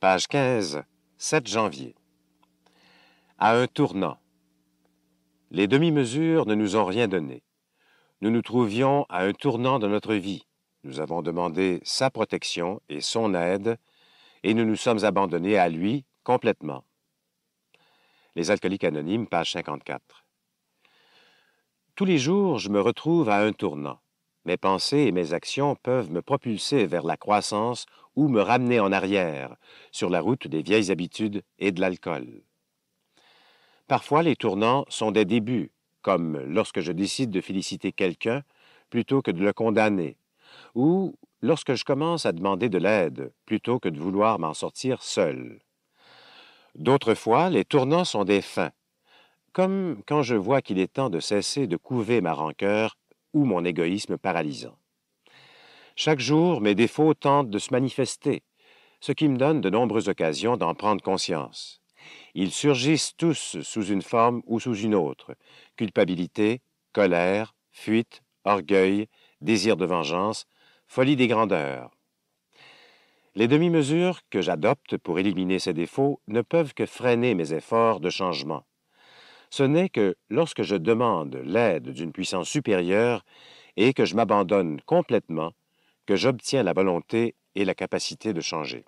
Page 15, 7 janvier. À un tournant. Les demi-mesures ne nous ont rien donné. Nous nous trouvions à un tournant de notre vie. Nous avons demandé sa protection et son aide, et nous nous sommes abandonnés à lui complètement. Les Alcooliques Anonymes, page 54. Tous les jours, je me retrouve à un tournant. Mes pensées et mes actions peuvent me propulser vers la croissance ou me ramener en arrière, sur la route des vieilles habitudes et de l'alcool. Parfois, les tournants sont des débuts, comme lorsque je décide de féliciter quelqu'un plutôt que de le condamner, ou lorsque je commence à demander de l'aide plutôt que de vouloir m'en sortir seul. D'autres fois, les tournants sont des fins, comme quand je vois qu'il est temps de cesser de couver ma rancœur ou mon égoïsme paralysant. Chaque jour, mes défauts tentent de se manifester, ce qui me donne de nombreuses occasions d'en prendre conscience. Ils surgissent tous sous une forme ou sous une autre culpabilité, colère, fuite, orgueil, désir de vengeance, folie des grandeurs. Les demi-mesures que j'adopte pour éliminer ces défauts ne peuvent que freiner mes efforts de changement ce n'est que lorsque je demande l'aide d'une puissance supérieure et que je m'abandonne complètement que j'obtiens la volonté et la capacité de changer.